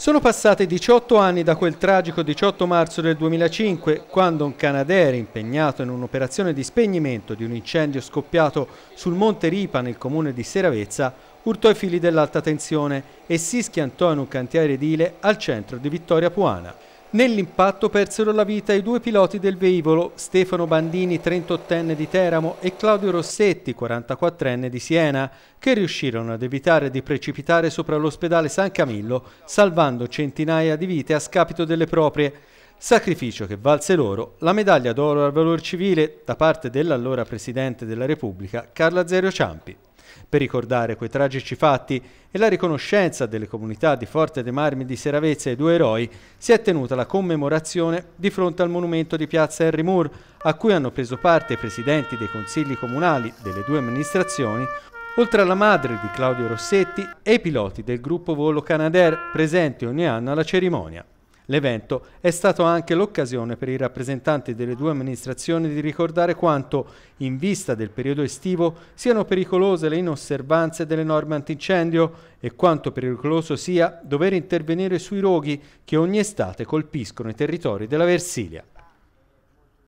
Sono passati 18 anni da quel tragico 18 marzo del 2005, quando un canadere impegnato in un'operazione di spegnimento di un incendio scoppiato sul Monte Ripa nel comune di Seravezza, urtò i fili dell'alta tensione e si schiantò in un cantiere edile al centro di Vittoria Puana. Nell'impatto persero la vita i due piloti del veicolo, Stefano Bandini, 38enne di Teramo, e Claudio Rossetti, 44enne di Siena, che riuscirono ad evitare di precipitare sopra l'ospedale San Camillo, salvando centinaia di vite a scapito delle proprie. Sacrificio che valse loro la medaglia d'oro al valor civile da parte dell'allora Presidente della Repubblica, Carla Zero Ciampi. Per ricordare quei tragici fatti e la riconoscenza delle comunità di Forte dei Marmi di Seravezza ai due eroi, si è tenuta la commemorazione di fronte al monumento di piazza Henry Moore, a cui hanno preso parte i presidenti dei consigli comunali delle due amministrazioni, oltre alla madre di Claudio Rossetti e i piloti del gruppo Volo Canadair presenti ogni anno alla cerimonia. L'evento è stato anche l'occasione per i rappresentanti delle due amministrazioni di ricordare quanto, in vista del periodo estivo, siano pericolose le inosservanze delle norme antincendio e quanto pericoloso sia dover intervenire sui roghi che ogni estate colpiscono i territori della Versilia.